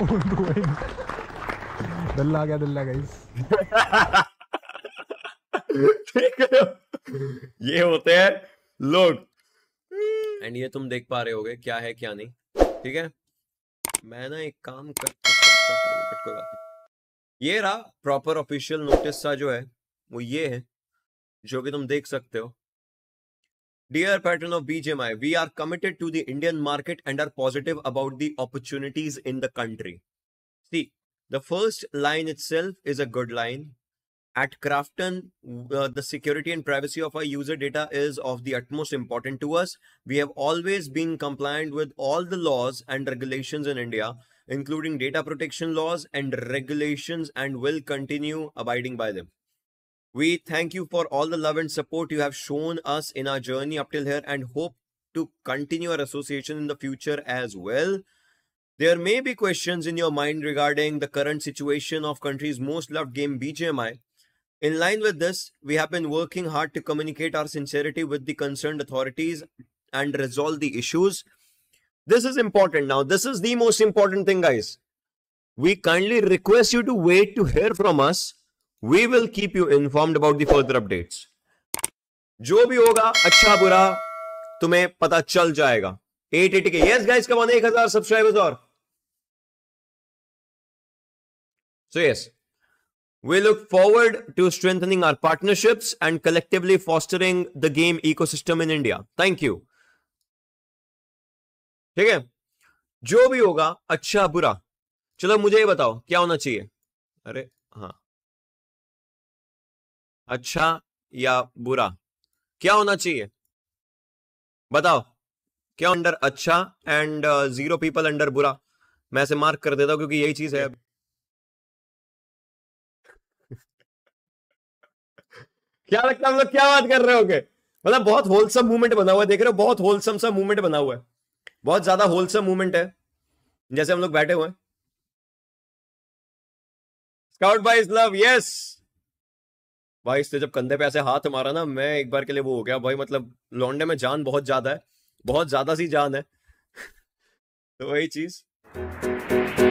दल्ला गया दल्ला गाइस ये होते हैं लोग एंड ये तुम देख पा रहे होगे क्या है क्या नहीं ठीक है मैं ना एक काम कर ये रहा प्रॉपर ऑफिशियल नोटिस का जो है वो ये है जो कि तुम देख सकते हो Dear patron of BJMI, we are committed to the Indian market and are positive about the opportunities in the country. See, the first line itself is a good line. At Crafton, uh, the security and privacy of our user data is of the utmost importance to us. We have always been compliant with all the laws and regulations in India, including data protection laws and regulations, and will continue abiding by them. We thank you for all the love and support you have shown us in our journey up till here and hope to continue our association in the future as well. There may be questions in your mind regarding the current situation of country's most loved game BGMI. In line with this, we have been working hard to communicate our sincerity with the concerned authorities and resolve the issues. This is important now. This is the most important thing, guys. We kindly request you to wait to hear from us we will keep you informed about the further updates जो भी होगा अच्छा बुरा तुम्हें पता चल जाएगा एट एटी के यस गाइस कमाने एक हजार सब्सक्राइबर्स और so yes We look forward to strengthening our partnerships and collectively fostering the game ecosystem in India thank you ठीक है जो भी होगा अच्छा बुरा चलो मुझे ये बताओ क्या होना चाहिए अरे हाँ अच्छा या बुरा क्या होना चाहिए बताओ क्या अंडर अच्छा एंड जीरो पीपल अंडर बुरा मैं ऐसे मार्क कर देता हूं क्योंकि यही चीज है क्या लगता है हम लोग क्या बात कर रहे हो okay? मतलब बहुत होलसम मूवमेंट बना हुआ है देख रहे हो बहुत होलसम सा मूवमेंट बना हुआ है बहुत ज्यादा होलसम मूवमेंट है जैसे हम लोग बैठे हुए हैं स्काउट बाई लव यस भाई इसने जब कंधे पे ऐसे हाथ मारा ना मैं एक बार के लिए वो हो गया भाई मतलब लौंडे में जान बहुत ज्यादा है बहुत ज्यादा सी जान है तो वही चीज़